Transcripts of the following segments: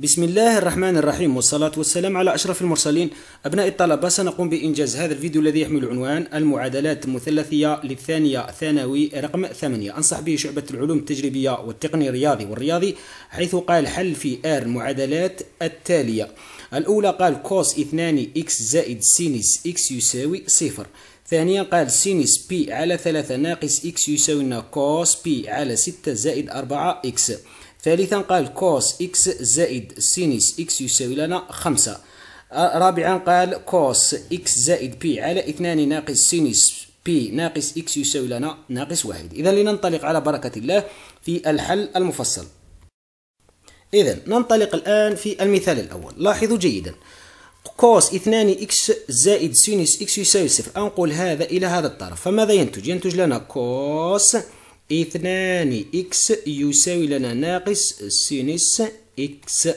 بسم الله الرحمن الرحيم والصلاة والسلام على أشرف المرسلين أبناء الطلبة سنقوم بإنجاز هذا الفيديو الذي يحمل عنوان المعادلات المثلثية للثانية ثانوي رقم ثمانية أنصح به شعبة العلوم التجريبية والتقني الرياضي والرياضي حيث قال حل في آر المعادلات التالية الأولى قال كوس اثنان إكس زائد سينس إكس يساوي صفر ثانيا قال سينس بي على ثلاثة ناقص إكس يساوي كوس بي على ستة زائد أربعة إكس ثالثا قال كوس إكس زائد سينيس إكس يساوي لنا خمسة آه، رابعا قال كوس إكس زائد بي على اثنان ناقص سينيس بي ناقص إكس يساوي لنا ناقص واحد إذا لننطلق على بركة الله في الحل المفصل إذا ننطلق الآن في المثال الأول لاحظوا جيدا كوس اثنان إكس زائد سينيس إكس يساوي صفر أنقل هذا إلى هذا الطرف فماذا ينتج؟ ينتج لنا كوس اثنان إكس يساوي لنا ناقص سينس إكس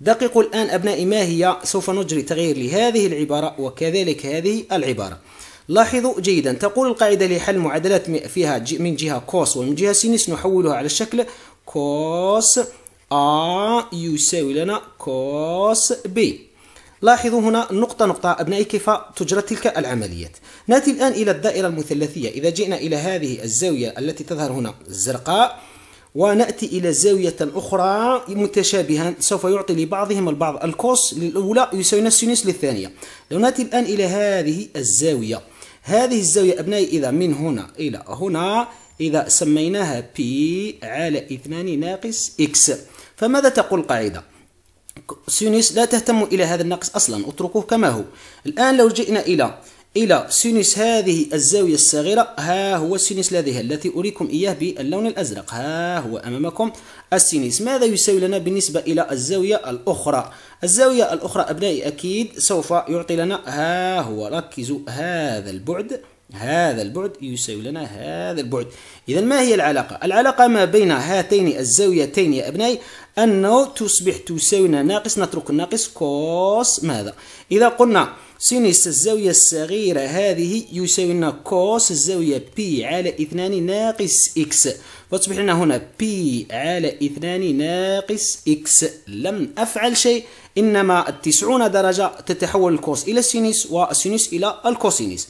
دققوا الآن أبنائي ما هي سوف نجري تغيير لهذه العبارة وكذلك هذه العبارة لاحظوا جيدا تقول القاعدة لحل معادلات فيها من جهة كوس ومن جهة سينس نحولها على الشكل كوس A يساوي لنا كوس B لاحظوا هنا نقطة نقطة أبنائي كيف تجرى تلك العمليات نأتي الآن إلى الدائرة المثلثية إذا جئنا إلى هذه الزاوية التي تظهر هنا الزرقاء ونأتي إلى زاوية أخرى متشابهة سوف يعطي لبعضهم البعض الكوس للأولى يساوي نفس للثانية لو نأتي الآن إلى هذه الزاوية هذه الزاوية أبنائي إذا من هنا إلى هنا إذا سميناها بي على 2 ناقص إكس فماذا تقول القاعدة؟ سينوس لا تهتموا إلى هذا النقص أصلا اتركوه كما هو الآن لو جئنا إلى إلى سينوس هذه الزاوية الصغيرة ها هو السينوس لديها التي أريكم إياه باللون الأزرق ها هو أمامكم السينوس ماذا يساوي لنا بالنسبة إلى الزاوية الأخرى الزاوية الأخرى أبنائي أكيد سوف يعطي لنا ها هو ركزوا هذا البعد هذا البعد يساوي لنا هذا البعد إذا ما هي العلاقة؟ العلاقة ما بين هاتين الزاويتين يا أبنائي أنه تصبح تساوينا ناقص نترك الناقص كوس ماذا؟ إذا قلنا سينس الزاوية الصغيرة هذه يساوي لنا كوس الزاوية بي على اثنان ناقص إكس فتصبح لنا هنا بي على اثنان ناقص إكس لم أفعل شيء إنما التسعون درجة تتحول الكوس إلى السينس والسينس إلى الكوسينس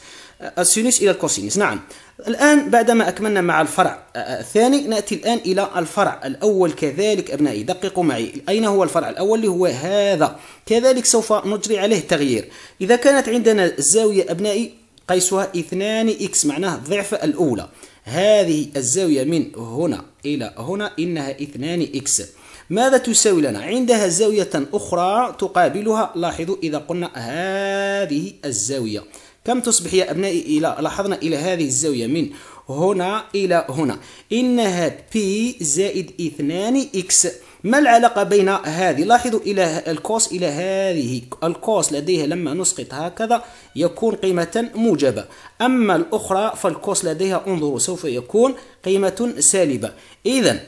السينوس إلى الكوسينوس نعم الآن بعدما أكملنا مع الفرع آه، آه، الثاني نأتي الآن إلى الفرع الأول كذلك أبنائي دققوا معي أين هو الفرع الأول اللي هو هذا كذلك سوف نجري عليه تغيير إذا كانت عندنا الزاوية أبنائي قيسها 2 إكس معناه الضعف الأولى هذه الزاوية من هنا إلى هنا إنها 2 إكس ماذا تساوي لنا؟ عندها زاوية أخرى تقابلها لاحظوا إذا قلنا هذه الزاوية كم تصبح يا أبنائي إلى لاحظنا إلى هذه الزاوية من هنا إلى هنا إنها بي زائد اثنان إكس ما العلاقة بين هذه لاحظوا إلى الكوس إلى هذه الكوس لديها لما نسقط هكذا يكون قيمة موجبة أما الأخرى فالكوس لديها انظروا سوف يكون قيمة سالبة إذا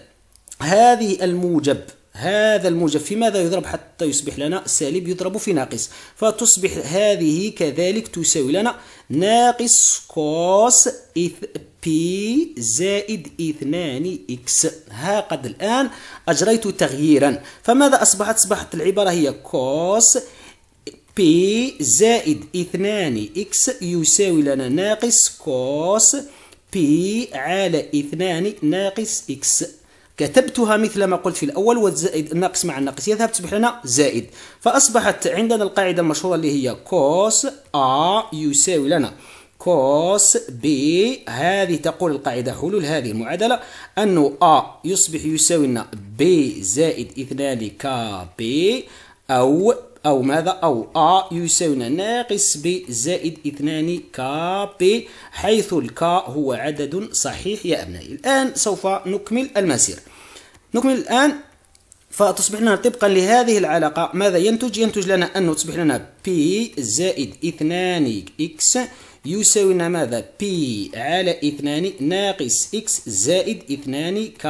هذه الموجب هذا الموجب في ماذا يضرب حتى يصبح لنا سالب يضرب في ناقص فتصبح هذه كذلك تساوي لنا ناقص كوس إث بي زائد اثنان إكس ها قد الآن أجريت تغييرا فماذا أصبحت أصبحت العبارة هي كوس بي زائد اثنان إكس يساوي لنا ناقص كوس بي على اثنان ناقص إكس كتبتها مثل ما قلت في الأول والزائد الناقص مع الناقص يذهب تصبح لنا زائد فأصبحت عندنا القاعدة المشهورة اللي هي كوس أ يساوي لنا كوس بي هذه تقول القاعدة حلول هذه المعادلة أنه أ يصبح يساوي لنا بي زائد إثنان كا بي أو أو ماذا أو أ يساوي لنا ناقص ب زائد اثنان كا بي حيث الكا هو عدد صحيح يا أبنائي الآن سوف نكمل المسير نكمل الآن فتصبح لنا طبقا لهذه العلاقة ماذا ينتج؟ ينتج لنا أنه تصبح لنا P زائد 2 X يساوي لنا ماذا؟ P على 2 ناقص X زائد 2 ك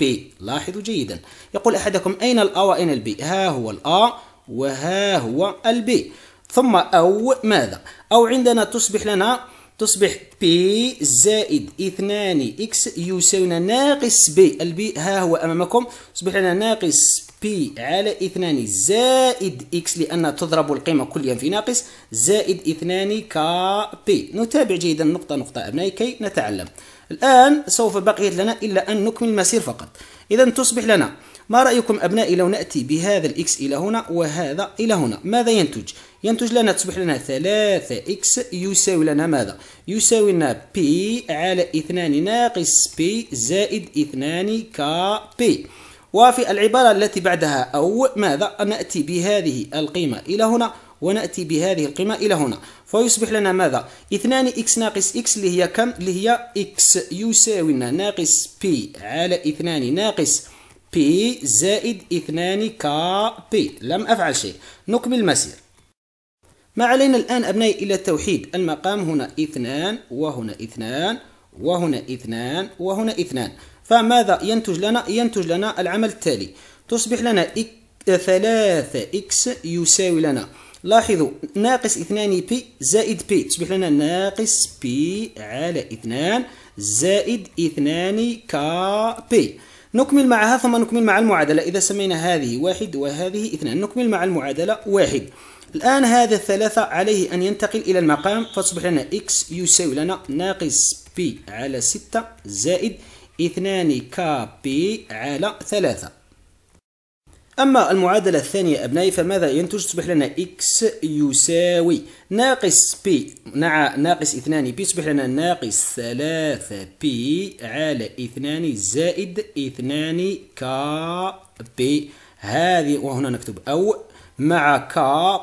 P لاحظوا جيدا يقول أحدكم أين الأ وأين البي؟ ها هو الأ وها هو البي ثم أو ماذا؟ أو عندنا تصبح لنا تصبح بي زائد اثنان اكس يساوينا ناقص بي البي ها هو امامكم تصبح لنا ناقص بي على اثنان زائد اكس لان تضرب القيمه كليا في ناقص زائد اثنان كا بي نتابع جيدا نقطه نقطه ابنائي كي نتعلم الان سوف بقيت لنا الا ان نكمل المسير فقط اذا تصبح لنا ما رأيكم أبنائي لو نأتي بهذا الإكس إلى هنا وهذا إلى هنا ماذا ينتج؟ ينتج لنا تصبح لنا 3 إكس يساوي لنا ماذا؟ يساوي لنا بي على 2 ناقص بي زائد 2 بي وفي العبارة التي بعدها أو ماذا؟ نأتي بهذه القيمة إلى هنا ونأتي بهذه القيمة إلى هنا فيصبح لنا ماذا 2 إكس ناقص إكس اللي هي كم اللي هي إكس يساوي لنا ناقص بي على 2 ناقص بي زائد اثنان كا بي لم أفعل شيء نكمل المسير ما علينا الآن أبنائي إلى توحيد المقام هنا اثنان وهنا اثنان وهنا اثنان وهنا اثنان فماذا ينتج لنا؟ ينتج لنا العمل التالي تصبح لنا إك... ثلاثة إكس يساوي لنا لاحظوا ناقص اثنان بي زائد بي تصبح لنا ناقص بي على اثنان زائد اثنان كا بي نكمل معها ثم نكمل مع المعادلة إذا سمينا هذه واحد وهذه اثنان نكمل مع المعادلة واحد الآن هذا الثلاثة عليه أن ينتقل إلى المقام فتصبح لنا x يساوي لنا ناقص بي على ستة زائد كا كبي على ثلاثة أما المعادلة الثانية أبنائي فماذا ينتج تصبح لنا x يساوي ناقص p مع ناقص إثنان p تصبح لنا ناقص ثلاثة p على إثنان زائد إثنان كا p هذه وهنا نكتب أو مع ك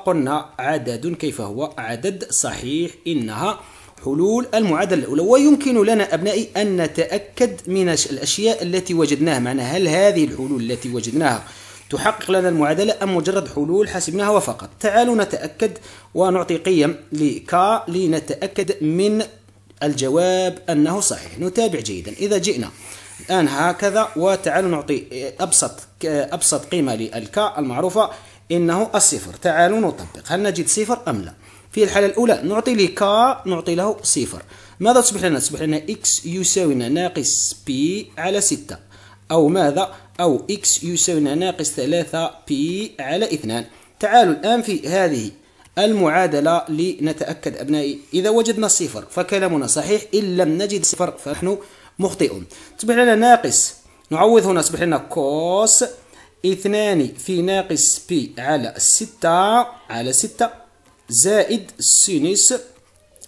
قلنا عدد كيف هو عدد صحيح إنها حلول المعادلة الأولى ويمكن لنا أبنائي أن نتأكد من الأشياء التي وجدناها معنا هل هذه الحلول التي وجدناها تحقق لنا المعادلة أم مجرد حلول حسبناها وفقط تعالوا نتأكد ونعطي قيم لكا لنتأكد من الجواب أنه صحيح نتابع جيدا إذا جئنا الآن هكذا وتعالوا نعطي أبسط أبسط قيمة للكا المعروفة إنه الصفر تعالوا نطبق هل نجد صفر أم لا في الحالة الأولى نعطي لكا نعطي له صفر ماذا تصبح لنا؟ تصبح لنا إكس يساوي ناقص بي على 6 أو ماذا أو x يساوي ناقص ثلاثة بي على اثنان تعالوا الآن في هذه المعادلة لنتأكد أبنائي إذا وجدنا صفر فكلامنا صحيح إن لم نجد صفر فنحن مخطئون تصبح لنا ناقص نعوض هنا تصبح لنا كوس اثنان في ناقص بي على ستة على ستة زائد سينس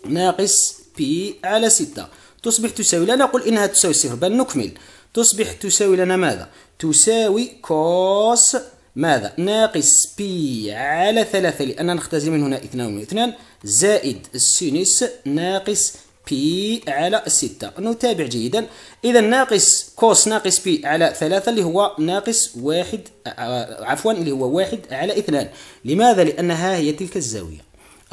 ناقص بي على ستة تصبح تساوي لا نقول إنها تساوي صفر بل نكمل تصبح تساوي لنا ماذا تساوي كوس ماذا ناقص بي على ثلاثة لأننا نختزل من هنا اثنان واثنان زائد السينس ناقص بي على ستة نتابع جيدا إذا ناقص كوس ناقص بي على ثلاثة اللي هو ناقص واحد آه، عفوا اللي هو واحد على اثنان لماذا لأنها هي تلك الزاوية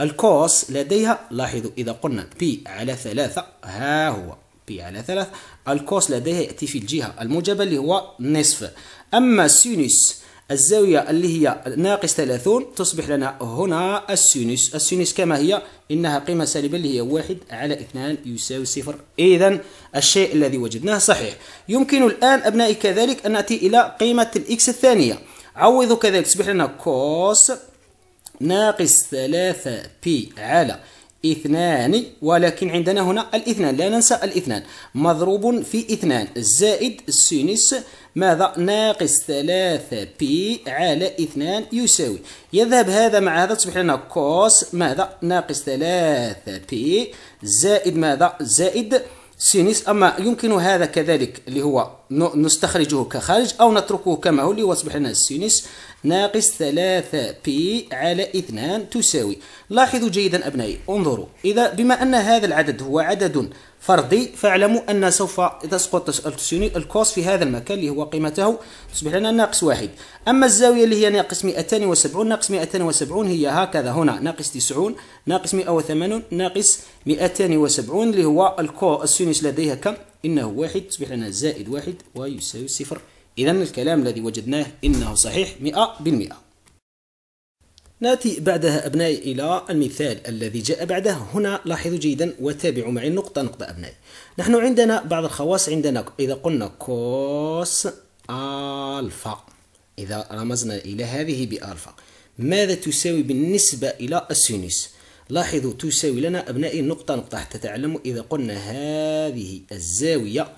الكوس لديها لاحظوا إذا قلنا بي على ثلاثة ها هو بي يعني على 3 الكوس لديها يأتي في الجهة الموجبة اللي هو نصف أما السينوس الزاوية اللي هي ناقص 30 تصبح لنا هنا السينوس السينوس كما هي إنها قيمة سالبة اللي هي 1 على 2 يساوي صفر إذا الشيء الذي وجدناه صحيح يمكن الآن أبنائي كذلك أن نأتي إلى قيمة الإكس الثانية عوضوا كذلك تصبح لنا كوس ناقص 3 بي على اثنان ولكن عندنا هنا الاثنان لا ننسى الاثنان مضروب في اثنان زائد السينس ماذا ناقص ثلاثة بي على اثنان يساوي يذهب هذا مع هذا تصبح لنا كوس ماذا ناقص ثلاثة بي زائد ماذا زائد سينيس أما يمكن هذا كذلك اللي هو نستخرجه كخارج أو نتركه كما هو اللي يصبح لنا السينيس ناقص 3 بي على 2 تساوي لاحظوا جيدا أبنائي انظروا إذا بما أن هذا العدد هو عدد فردي فاعلموا أن سوف تسقط الكوس في هذا المكان اللي هو قيمته تصبح لنا ناقص واحد أما الزاوية اللي هي ناقص 270 ناقص 270 هي هكذا هنا ناقص 90 ناقص 180 ناقص 270 اللي هو الكو السينوس لديها كم؟ إنه واحد تصبح لنا زائد واحد ويساوي صفر إذا الكلام الذي وجدناه إنه صحيح 100% ناتي بعدها أبنائي إلى المثال الذي جاء بعده هنا لاحظوا جيدا وتابعوا معي النقطة نقطة أبنائي نحن عندنا بعض الخواص عندنا إذا قلنا كوس ألفا إذا رمزنا إلى هذه بألفا ماذا تساوي بالنسبة إلى السينوس لاحظوا تساوي لنا أبنائي نقطة نقطة حتى تعلموا إذا قلنا هذه الزاوية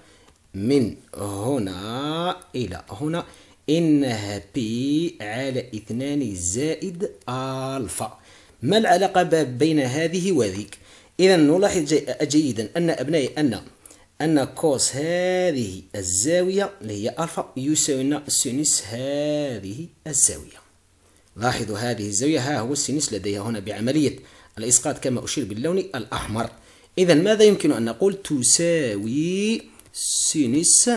من هنا إلى هنا إنها بي على اثنان زائد ألفا ما العلاقة بين هذه وذيك إذا نلاحظ جيدا أن أبنائي أن أن كوس هذه الزاوية اللي هي ألفا يساوي لنا سينس هذه الزاوية لاحظوا هذه الزاوية ها هو السينس لديها هنا بعملية الإسقاط كما أشير باللون الأحمر إذا ماذا يمكن أن نقول تساوي سينس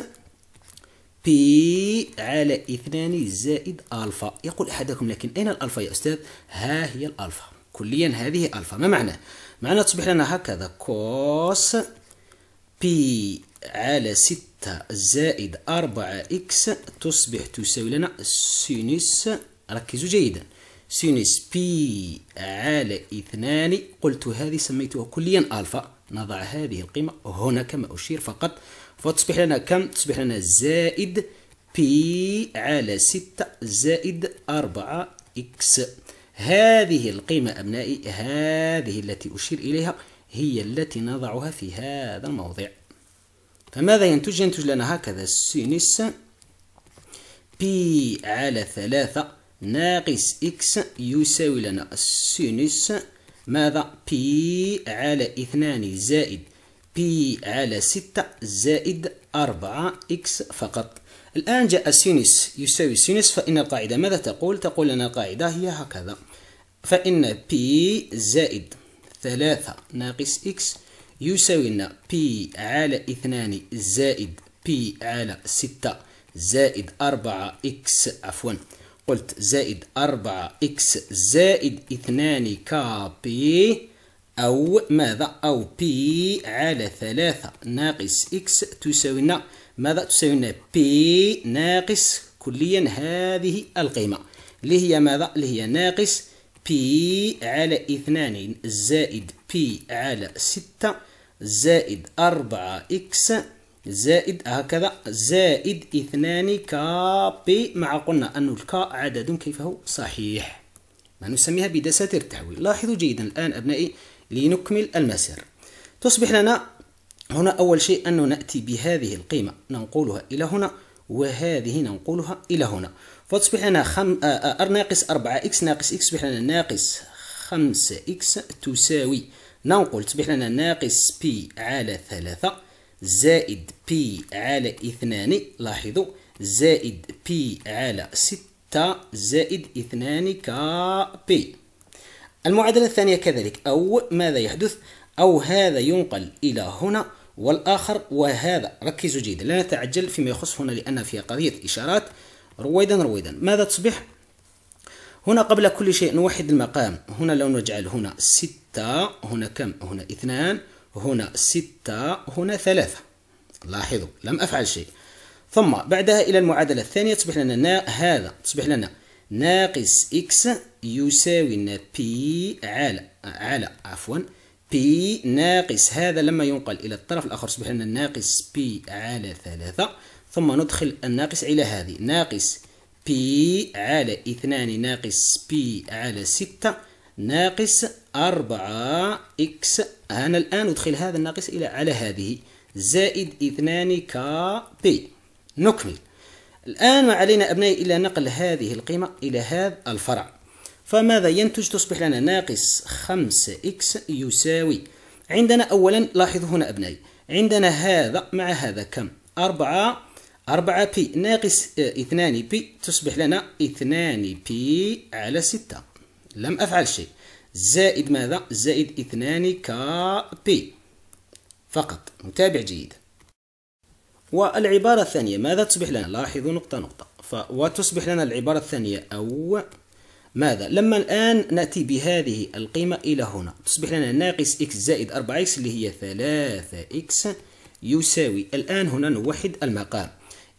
بي على اثنان زائد الفا يقول احدكم لكن اين الالفا يا استاذ ها هي الالفا كليا هذه الفا ما معنى معنى تصبح لنا هكذا كوس بي على ستة زائد أربعة إكس تصبح تساوي لنا سينس ركزوا جيدا سينس بي على اثنان قلت هذه سميتها كليا ألفا نضع هذه القيمة هنا كما أشير فقط فتصبح لنا كم تصبح لنا زائد بي على 6 زائد 4 إكس هذه القيمة أبنائي هذه التي أشير إليها هي التي نضعها في هذا الموضع فماذا ينتج؟ ينتج لنا هكذا سينس بي على ثلاثة ناقص إكس يساوي لنا السينس ماذا؟ بي على اثنان زائد بي على 6 زائد 4 إكس فقط الآن جاء سينس يساوي سينس فإن القاعدة ماذا تقول؟ تقول لنا القاعدة هي هكذا فإن بي زائد 3 ناقص إكس يساوي لنا بي على 2 زائد بي على 6 زائد 4 إكس عفوا قلت زائد 4 إكس زائد 2 كبي أو ماذا أو بي على ثلاثة ناقص إكس تساوي لنا ماذا تساوي لنا بي ناقص كليا هذه القيمة اللي هي ماذا اللي هي ناقص بي على اثنان زائد بي على ستة زائد أربعة إكس زائد هكذا زائد اثنان كا بي مع قلنا أن الكا عدد كيفه صحيح ما نسميها بدساتير التحويل لاحظوا جيدا الآن أبنائي لنكمل المسار تصبح لنا هنا أول شيء أن نأتي بهذه القيمة ننقلها إلى هنا وهذه ننقلها إلى هنا فتصبح لنا خم... آه... آه، ناقص 4x ناقص x تصبح لنا ناقص 5x تساوي ننقل تصبح لنا ناقص بي على 3 زائد بي على 2 لاحظوا زائد بي على 6 زائد 2 كبي المعادلة الثانية كذلك أو ماذا يحدث أو هذا ينقل إلى هنا والآخر وهذا ركزوا جيدا لا نتعجل فيما يخص هنا لأن فيها قضية إشارات رويدا رويدا ماذا تصبح؟ هنا قبل كل شيء نوحد المقام هنا لو نجعل هنا ستة هنا كم؟ هنا اثنان هنا ستة هنا ثلاثة لاحظوا لم أفعل شيء ثم بعدها إلى المعادلة الثانية تصبح لنا هذا تصبح لنا ناقص إكس يساوي بي على على عفوا بي ناقص هذا لما ينقل إلى الطرف الآخر يصبح لنا ناقص بي على ثلاثة ثم ندخل الناقص إلى هذه ناقص بي على اثنان ناقص بي على ستة ناقص أربعة إكس أنا الآن أدخل هذا الناقص إلى على هذه زائد اثنان كا بي نكمل الآن ما علينا أبنائي إلا نقل هذه القيمة إلى هذا الفرع فماذا ينتج تصبح لنا ناقص 5x يساوي عندنا أولا لاحظوا هنا أبنائي عندنا هذا مع هذا كم 4 4 بي ناقص 2 آه، بي تصبح لنا 2 بي على 6 لم أفعل شيء زائد ماذا زائد 2 كبي فقط متابع جيد والعبارة الثانية ماذا تصبح لنا لاحظوا نقطة نقطة وتصبح لنا العبارة الثانية أو ماذا لما الآن نأتي بهذه القيمة إلى هنا تصبح لنا ناقص x زائد 4x اللي هي 3x يساوي الآن هنا نوحد المقام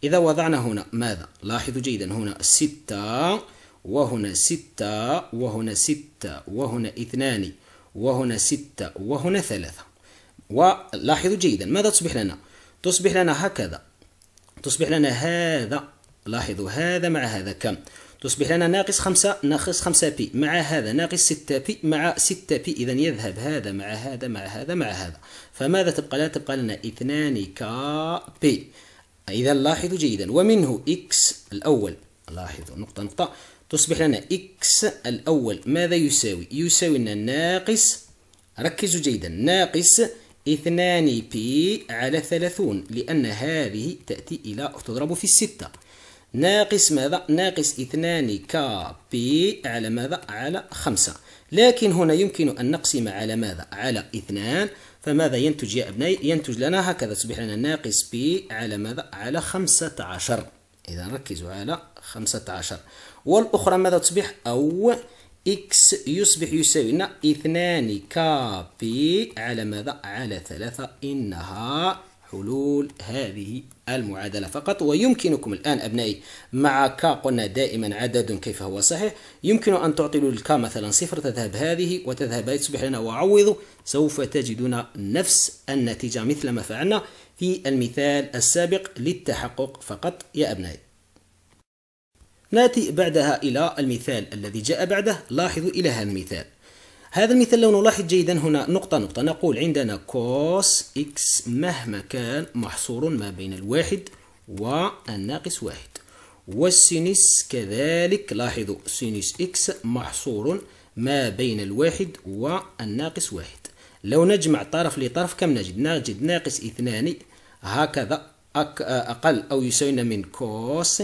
إذا وضعنا هنا ماذا لاحظوا جيدا هنا 6 وهنا 6 وهنا 6 وهنا 2 وهنا 6 وهنا 3 ولاحظوا جيدا ماذا تصبح لنا تصبح لنا هكذا تصبح لنا هذا لاحظوا هذا مع هذا كم تصبح لنا ناقص خمسة ناقص خمسة بي مع هذا ناقص ستة بي مع ستة بي إذا يذهب هذا مع هذا مع هذا مع هذا فماذا تبقى لنا تبقى لنا اثنان كا بي إذا لاحظوا جيدا ومنه إكس الأول لاحظوا نقطة نقطة تصبح لنا إكس الأول ماذا يساوي يساوي لنا ناقص ركزوا جيدا ناقص اثنان بي على ثلاثون لأن هذه تأتي إلى تضرب في الستة ناقص ماذا؟ ناقص اثنان كا بي على ماذا؟ على خمسة لكن هنا يمكن أن نقسم على ماذا؟ على اثنان فماذا ينتج يا أبنائي؟ ينتج لنا هكذا تصبح لنا ناقص بي على ماذا؟ على خمسة عشر إذا ركزوا على خمسة عشر والأخرى ماذا تصبح؟ أو إكس يصبح يساوي لنا اثنان كابي على ماذا؟ على ثلاثة إنها حلول هذه المعادلة فقط ويمكنكم الآن أبنائي مع كا قلنا دائما عدد كيف هو صحيح يمكن أن تعطلوا الكا مثلا صفر تذهب هذه وتذهب هذه تصبح لنا وعوضوا سوف تجدون نفس النتيجة مثل ما فعلنا في المثال السابق للتحقق فقط يا أبنائي ناتي بعدها إلى المثال الذي جاء بعده لاحظوا إلى هذا المثال هذا المثال لو نلاحظ جيدا هنا نقطة نقطة نقول عندنا كوس إكس مهما كان محصور ما بين الواحد والناقص واحد والسينس كذلك لاحظوا سينس إكس محصور ما بين الواحد والناقص واحد لو نجمع طرف لطرف كم نجد نجد ناقص اثنان هكذا أقل أو يساوي من كوس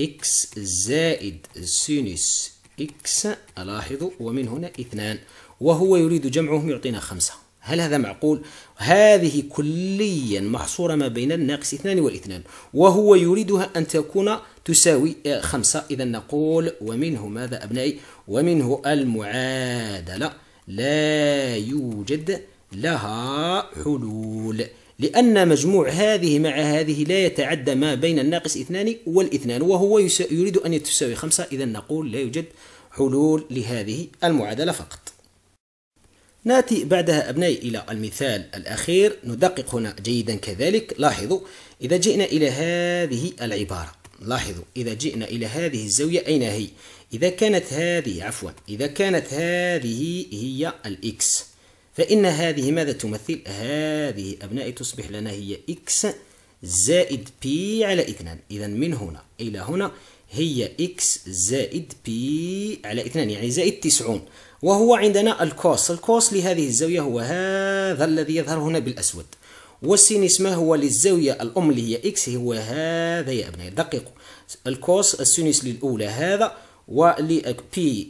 إكس زائد سينوس إكس الاحظوا ومن هنا اثنان وهو يريد جمعهم يعطينا خمسة هل هذا معقول؟ هذه كليا محصورة ما بين الناقص اثنان والاثنان وهو يريدها أن تكون تساوي آه، خمسة إذا نقول ومنه ماذا أبنائي؟ ومنه المعادلة لا يوجد لها حلول لأن مجموع هذه مع هذه لا يتعدى ما بين الناقص اثنان والاثنان وهو يريد أن تساوي خمسة إذا نقول لا يوجد حلول لهذه المعادلة فقط ناتي بعدها أبنائي إلى المثال الأخير ندقق هنا جيدا كذلك لاحظوا إذا جئنا إلى هذه العبارة لاحظوا إذا جئنا إلى هذه الزاوية أين هي إذا كانت هذه عفوا إذا كانت هذه هي الإكس فإن هذه ماذا تمثل؟ هذه أبنائي تصبح لنا هي إكس زائد بي على اثنان إذا من هنا إلى هنا هي إكس زائد بي على اثنان يعني زائد تسعون وهو عندنا الكوس الكوس لهذه الزاوية هو هذا الذي يظهر هنا بالأسود والسين اسمه هو للزاوية الأم اللي هي إكس هو هذا يا أبنائي دققوا الكوس السينس للأولى هذا و لي بي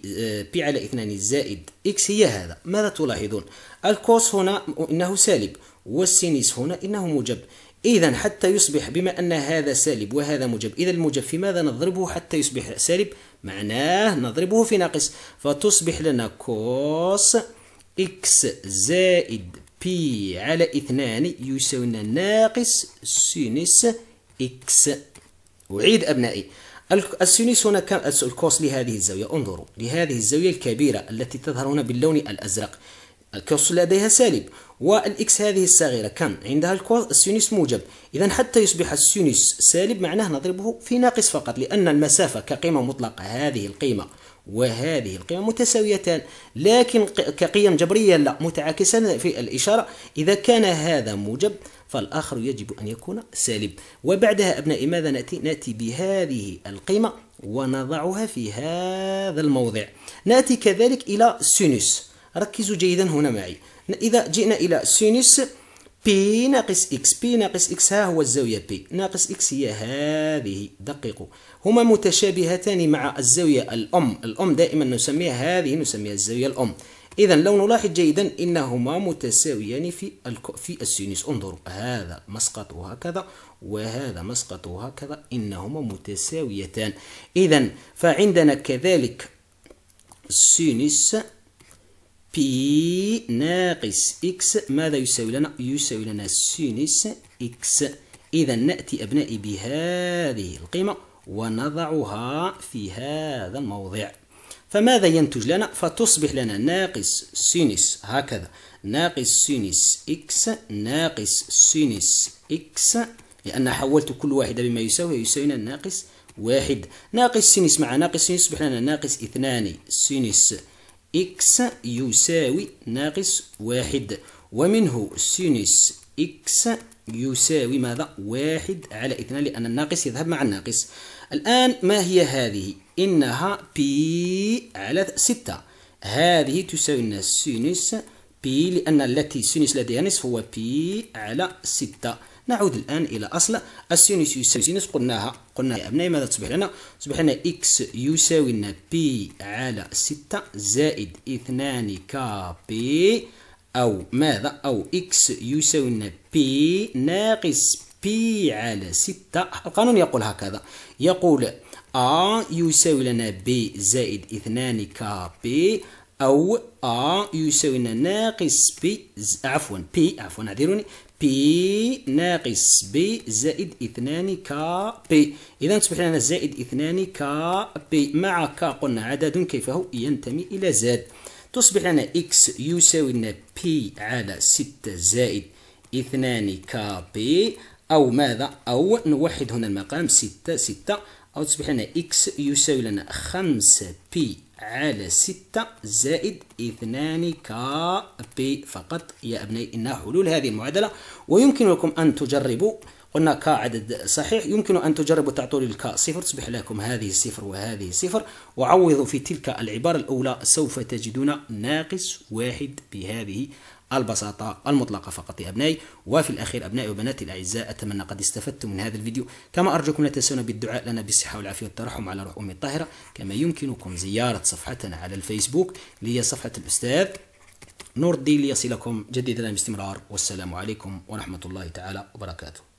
بي على 2 زائد اكس هي هذا ماذا تلاحظون الكوس هنا انه سالب والسينيس هنا انه موجب اذا حتى يصبح بما ان هذا سالب وهذا موجب اذا الموجب في ماذا نضربه حتى يصبح سالب معناه نضربه في ناقص فتصبح لنا كوس اكس زائد بي على اثنان يساوي ناقص سينيس اكس أعيد أبنائي السينيس هنا الكوس لهذه الزاوية انظروا لهذه الزاوية الكبيرة التي تظهر هنا باللون الأزرق الكوس لديها سالب والإكس هذه الصغيرة كم عندها الكوس السينيس موجب إذا حتى يصبح السينيس سالب معناه نضربه في ناقص فقط لأن المسافة كقيمة مطلقة هذه القيمة وهذه القيمة متساويتان لكن كقيم جبرية لا متعاكسان في الإشارة إذا كان هذا موجب فالآخر يجب أن يكون سالب وبعدها أبنائي ماذا نأتي؟ نأتي بهذه القيمة ونضعها في هذا الموضع نأتي كذلك إلى سينوس ركزوا جيدا هنا معي إذا جئنا إلى سينوس بي ناقص إكس بي ناقص إكس ها هو الزاوية بي ناقص إكس هي هذه دققوا هما متشابهتان مع الزاوية الأم الأم دائما نسميها هذه نسميها الزاوية الأم إذا لو نلاحظ جيدا إنهما متساويان في في السينيس انظروا هذا مسقط هكذا وهذا مسقط هكذا إنهما متساويتان إذا فعندنا كذلك سينس بي ناقص إكس ماذا يساوي لنا؟ يساوي لنا سينس إكس إذا نأتي أبنائي بهذه القيمة ونضعها في هذا الموضع فماذا ينتج لنا فتصبح لنا ناقص سينس هكذا ناقص سينس إكس ناقص سينس إكس لأن حولت كل واحدة بما يساوي يساوينا ناقص واحد ناقص سينس مع ناقص سينس يصبح لنا ناقص اثنان سينس إكس يساوي ناقص واحد ومنه سينس إكس يساوي ماذا واحد على اثنان لأن الناقص يذهب مع الناقص الآن ما هي هذه إنها بي على ستة هذه تساوي لنا سينوس بي لأن التي سينوس لديها نصف هو بي على ستة نعود الآن إلى أصل السينوس يساوي سينوس قلناها قلنا يا أبنائي ماذا تصبح لنا؟ تصبح لنا إكس يساوي لنا بي على ستة زائد اثنان كبي أو ماذا؟ أو إكس يساوي لنا بي ناقص بي على ستة القانون يقول هكذا يقول A يساوي لنا B زائد 2 كB أو A يساوي لنا ناقص B عفوا P عفوا اعذروني P ناقص B زائد 2 كB إذا تصبح لنا زائد 2 كB مع K قلنا عدد كيف هو ينتمي إلى Z تصبح لنا X يساوي لنا P على 6 زائد 2 كB أو ماذا أو نوحد هنا المقام 6 6 أو تصبح لنا إكس يساوي لنا خمسة بي على ستة زائد اثنان كا بي فقط يا أبنائي إن حلول هذه المعادلة ويمكن لكم أن تجربوا قلنا ك عدد صحيح يمكن أن تجربوا تعطوا للك صفر تصبح لكم هذه صفر وهذه صفر وعوضوا في تلك العبارة الأولى سوف تجدون ناقص واحد بهذه البساطة المطلقة فقط يا أبنائي وفي الأخير أبنائي وبناتي الأعزاء أتمنى قد استفدتم من هذا الفيديو كما أرجوكم لا تنسون بالدعاء لنا بالصحة والعافية والترحم على روح أمي الطاهرة كما يمكنكم زيارة صفحتنا على الفيسبوك اللي هي صفحة الأستاذ نور الدين ليصلكم جديدا باستمرار والسلام عليكم ورحمة الله تعالى وبركاته